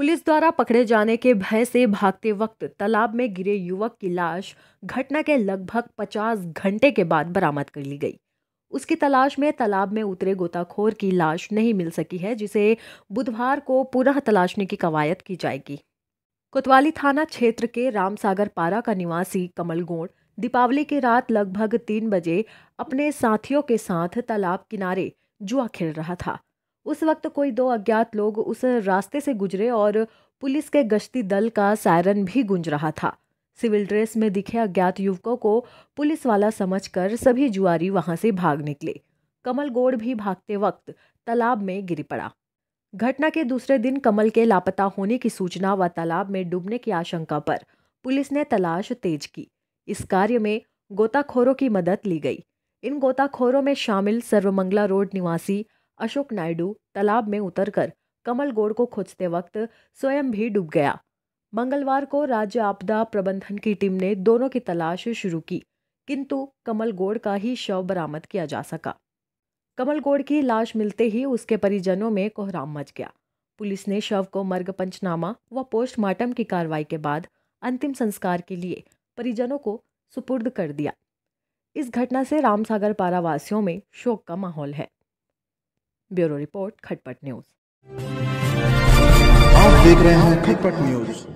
police द्वारा पकड़े जाने के भय से भागते वक्त तालाब में गिरे युवक की लाश घटना के लगभग 50 घंटे के बाद बरामद कर ली गई उसकी तलाश में तालाब में उतरे गोताखोर की लाश नहीं मिल सकी है जिसे बुधवार को पुनः तलाशने की कवायद की जाएगी कोतवाली थाना क्षेत्र के रामसागर पारा का निवासी कमल गोड़ दीपावली की रात लगभग तीन बजे अपने साथियों के साथ तालाब किनारे जुआ खेल रहा था उस वक्त कोई दो अज्ञात लोग उस रास्ते से गुजरे और पुलिस के गश्ती दल का सायरन भी गूंज रहा था सिविल ड्रेस में दिखे अज्ञात युवकों को पुलिस वाला समझकर सभी जुआरी वहां से भाग निकले कमल गोड़ भी भागते वक्त तालाब में गिर पड़ा घटना के दूसरे दिन कमल के लापता होने की सूचना व तालाब में डूबने की आशंका पर पुलिस ने तलाश तेज की इस कार्य में गोताखोरों की मदद ली गई इन गोताखोरों में शामिल सर्वमंगला रोड निवासी अशोक नायडू तालाब में उतरकर कमल गोड़ को खोजते वक्त स्वयं भी डूब गया मंगलवार को राज्य आपदा प्रबंधन की टीम ने दोनों की तलाश शुरू की किंतु कमल गोड़ का ही शव बरामद किया जा सका कमल गोड़ की लाश मिलते ही उसके परिजनों में कोहराम मच गया पुलिस ने शव को मर्ग पंचनामा व पोस्टमार्टम की कार्रवाई के बाद अंतिम संस्कार के लिए परिजनों को सुपुर्द कर दिया इस घटना से रामसागर पारावासियों में शोक का माहौल है ब्यूरो रिपोर्ट खटपट न्यूज़ आप देख रहे हैं खटपट न्यूज़